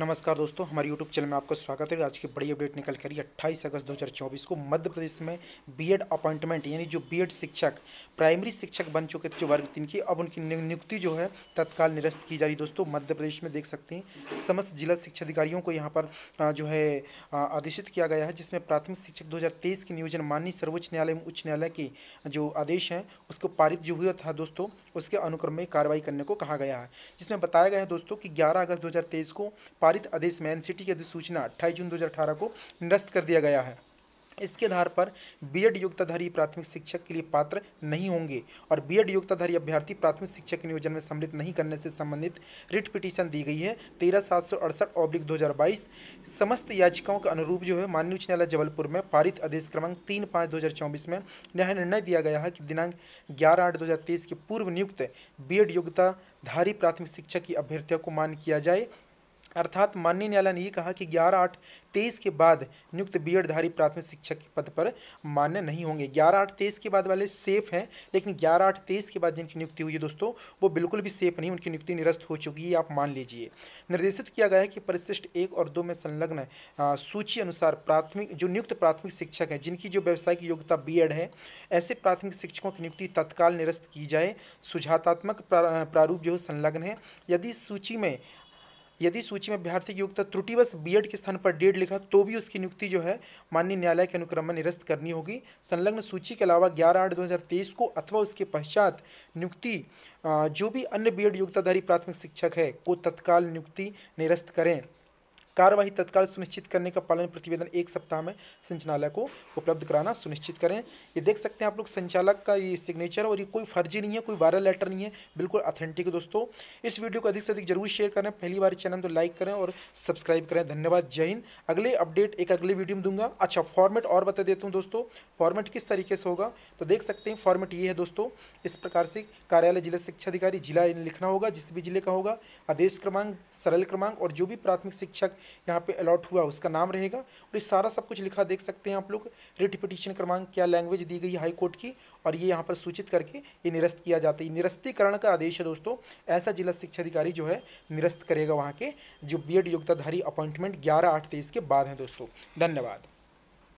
नमस्कार दोस्तों हमारे यूट्यूब चैनल में आपका स्वागत है आज की बड़ी अपडेट निकल कर अट्ठाईस अगस्त 2024 को मध्य प्रदेश में बीएड अपॉइंटमेंट यानी जो बीएड शिक्षक प्राइमरी शिक्षक बन चुके थे जो वर्ग तीन की अब उनकी नियुक्ति जो है तत्काल निरस्त की जा रही दोस्तों मध्य प्रदेश में देख सकते हैं समस्त जिला शिक्षा अधिकारियों को यहाँ पर जो है आदेशित किया गया है जिसमें प्राथमिक शिक्षक दो के नियोजन माननीय सर्वोच्च न्यायालय एवं उच्च न्यायालय के जो आदेश हैं उसको पारित जो हुआ था दोस्तों उसके अनुक्रम में कार्रवाई करने को कहा गया है जिसमें बताया गया है दोस्तों कि ग्यारह अगस्त दो को पारित आदेश में एनसीटी की अधिसूचना अट्ठाईस जून 2018 को निरस्त कर दिया गया है इसके आधार पर बीएड योग्यताधारी प्राथमिक शिक्षक के लिए पात्र नहीं होंगे और बीएड योग्यताधारी अभ्यर्थी प्राथमिक शिक्षक नियोजन में सम्मिलित नहीं करने से संबंधित रिट पिटीशन दी गई है तेरह सात सौ अड़सठ ऑब्लिक दो हज़ार बाईस समस्त याचिकाओं के अनुरूप जो है माननीय उच्च न्यायालय जबलपुर में पारित आदेश क्रमांक तीन पाँच दो में यह निर्णय दिया गया है कि दिनांक ग्यारह आठ दो के पूर्व नियुक्त बी एड योग्यताधारी प्राथमिक शिक्षक की अभ्यर्थियों को मान्य किया जाए अर्थात माननीय न्यायालय ने यह कहा कि ग्यारह आठ तेईस के बाद नियुक्त बीएडधारी प्राथमिक शिक्षक के पद पर मान्य नहीं होंगे ग्यारह आठ तेईस के बाद वाले सेफ हैं लेकिन ग्यारह आठ तेईस के बाद जिनकी नियुक्ति हुई है दोस्तों वो बिल्कुल भी सेफ नहीं उनकी नियुक्ति निरस्त हो चुकी है आप मान लीजिए निर्देशित किया गया है कि परिशिष्ट एक और दो में संलग्न सूची अनुसार प्राथमिक जो नियुक्त प्राथमिक शिक्षक हैं जिनकी जो व्यावसायिक योग्यता बी है ऐसे प्राथमिक शिक्षकों की नियुक्ति तत्काल निरस्त की जाए सुझातात्मक प्रारूप जो संलग्न है यदि सूची में यदि सूची में अभ्यर्थी की उक्त त्रुटिवश एड के स्थान पर डेड लिखा तो भी उसकी नियुक्ति जो है माननीय न्यायालय के अनुक्रम में निरस्त करनी होगी संलग्न सूची के अलावा ग्यारह आठ दो हज़ार तेईस को अथवा उसके पश्चात नियुक्ति जो भी अन्य बी एड योग्यताधारी प्राथमिक शिक्षक है को तत्काल नियुक्ति निरस्त करें कार्यवाही तत्काल सुनिश्चित करने का पालन प्रतिवेदन एक सप्ताह में संचालय को उपलब्ध कराना सुनिश्चित करें ये देख सकते हैं आप लोग संचालक का ये सिग्नेचर और ये कोई फर्जी नहीं है कोई वायरल लेटर नहीं है बिल्कुल अथेंटिक दोस्तों इस वीडियो को अधिक से अधिक जरूर शेयर करें पहली बार चैनल तो लाइक करें और सब्सक्राइब करें धन्यवाद जय हिंद अगले अपडेट एक अगले वीडियो में दूंगा अच्छा फॉर्मेट और बता देता हूँ दोस्तों फॉर्मेट किस तरीके से होगा तो देख सकते हैं फॉर्मेट ये है दोस्तों इस प्रकार से कार्यालय जिला शिक्षा अधिकारी जिला लिखना होगा जिस भी जिले का होगा आदेश क्रमांक सरल क्रमांक और जो भी प्राथमिक शिक्षक यहाँ पे अलॉट हुआ उसका नाम रहेगा और ये सारा सब कुछ लिखा देख सकते हैं आप लोग रिट पिटिशन क्रमांक क्या लैंग्वेज दी गई हाई कोर्ट की और ये यहाँ पर सूचित करके ये निरस्त किया जाता है निरस्तीकरण का आदेश है दोस्तों ऐसा जिला शिक्षा अधिकारी जो है निरस्त करेगा वहाँ के जो बी एड योग्यताधारी अपॉइंटमेंट ग्यारह आठ तेईस के बाद हैं दोस्तों धन्यवाद